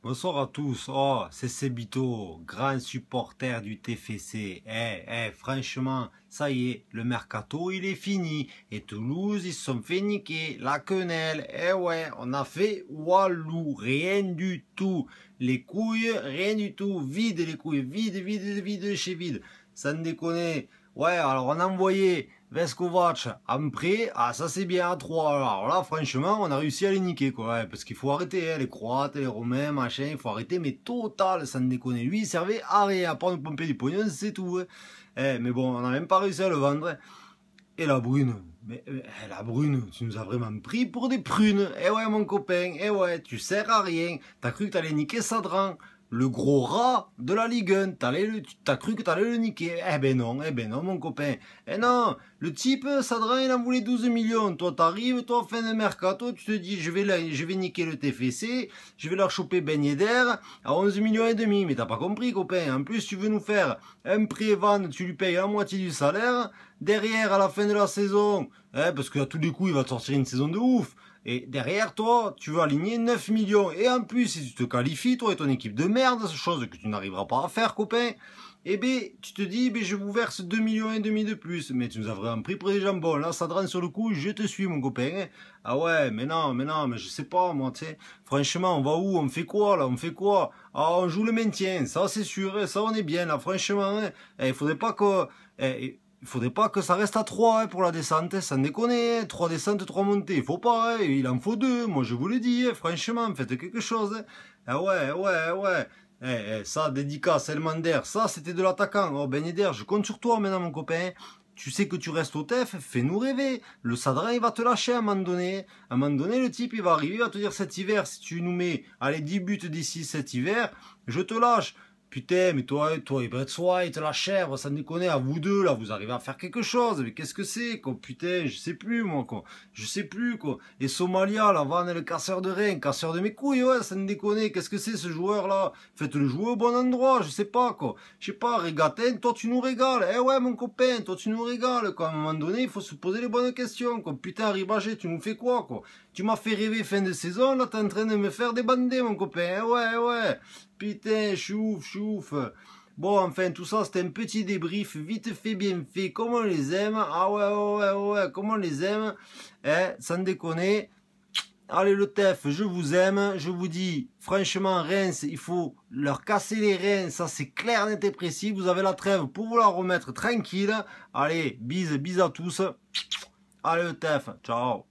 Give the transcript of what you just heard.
Bonsoir à tous. Oh, c'est Sebito, grand supporter du TFC. Eh, eh, franchement, ça y est, le mercato, il est fini. Et Toulouse, ils se sont fait niquer. La quenelle. Eh ouais, on a fait walou, Rien du tout. Les couilles, rien du tout. Vide les couilles. Vide, vide, vide, chez vide. Sans déconner. Ouais, alors on a envoyé Vescovac en prêt. Ah, ça c'est bien à 3. Alors là, franchement, on a réussi à les niquer, quoi. Parce qu'il faut arrêter, hein, les Croates, les Romains, machin, il faut arrêter, mais total, sans déconner. Lui, il servait à rien, à part nous pomper du pognon, c'est tout. Hein. Eh, mais bon, on n'a même pas réussi à le vendre. Hein. Et la brune, mais, eh, la brune, tu nous as vraiment pris pour des prunes. Eh ouais, mon copain, eh ouais, tu sers à rien. T'as cru que t'allais niquer Sadran le gros rat de la Ligue 1. T'as cru que t'allais le niquer. Eh ben non, eh ben non, mon copain. Eh non, le type, Sadran, euh, il en voulait 12 millions. Toi, t'arrives, toi, fin de mercato, tu te dis, je vais, je vais niquer le TFC, je vais leur choper Ben d'air à 11 millions et demi. Mais t'as pas compris, copain. En plus, tu veux nous faire un pré van tu lui payes la moitié du salaire. Derrière, à la fin de la saison, eh, parce que à tous les coups, il va te sortir une saison de ouf. Et derrière toi, tu vas aligner 9 millions. Et en plus, si tu te qualifies, toi et ton équipe de merde, chose que tu n'arriveras pas à faire, copain, eh ben, tu te dis, eh ben, je vous verse 2 millions et demi de plus. Mais tu nous as vraiment pris pour des jambons. Là, ça rend sur le coup, je te suis, mon copain. Ah ouais, mais non, mais non, mais je sais pas, moi, tu sais. Franchement, on va où? On fait quoi, là? On fait quoi? Ah, on joue le maintien. Ça, c'est sûr. Ça, on est bien, là, franchement. Hein. Eh, il faudrait pas que, eh, il faudrait pas que ça reste à 3 hein, pour la descente, hein, sans déconner, 3 hein. descentes, 3 montées, il faut pas, il en faut 2, moi je vous le dis, franchement, faites quelque chose. Ah ouais, ouais, ouais. Eh, eh, ça, dédicace, Elmander, ça c'était de l'attaquant. Oh Ben je compte sur toi maintenant mon copain. Tu sais que tu restes au TEF, fais-nous rêver. Le Sadra, il va te lâcher à un moment donné. À un moment donné, le type, il va arriver, il va te dire cet hiver, si tu nous mets, allez, 10 buts d'ici cet hiver, je te lâche. Putain, mais toi, toi et Brett White, la chèvre, ça déconne, à vous deux, là, vous arrivez à faire quelque chose, mais qu'est-ce que c'est, quoi, putain, je sais plus, moi, quoi, je sais plus, quoi, et Somalia, la est le casseur de reins, casseur de mes couilles, ouais, ça ne déconne, qu'est-ce que c'est, ce joueur-là, faites-le jouer au bon endroit, je sais pas, quoi, je sais pas, régatin, toi, tu nous régales, eh ouais, mon copain, toi, tu nous régales, quoi, à un moment donné, il faut se poser les bonnes questions, quoi, putain, Ribagé, tu nous fais quoi, quoi, tu m'as fait rêver fin de saison, là, t'es en train de me faire des débander, mon copain, eh ouais, ouais, putain, je suis ouf, ouf, Bon, enfin, tout ça, c'était un petit débrief, vite fait, bien fait, comme on les aime. Ah ouais, ouais, ouais, comme on les aime. Eh, sans déconner. Allez, le TEF, je vous aime. Je vous dis, franchement, Reims, il faut leur casser les reins. Ça, c'est clair, net et précis. Vous avez la trêve pour vous la remettre tranquille. Allez, bise, à tous. Allez, le TEF, ciao.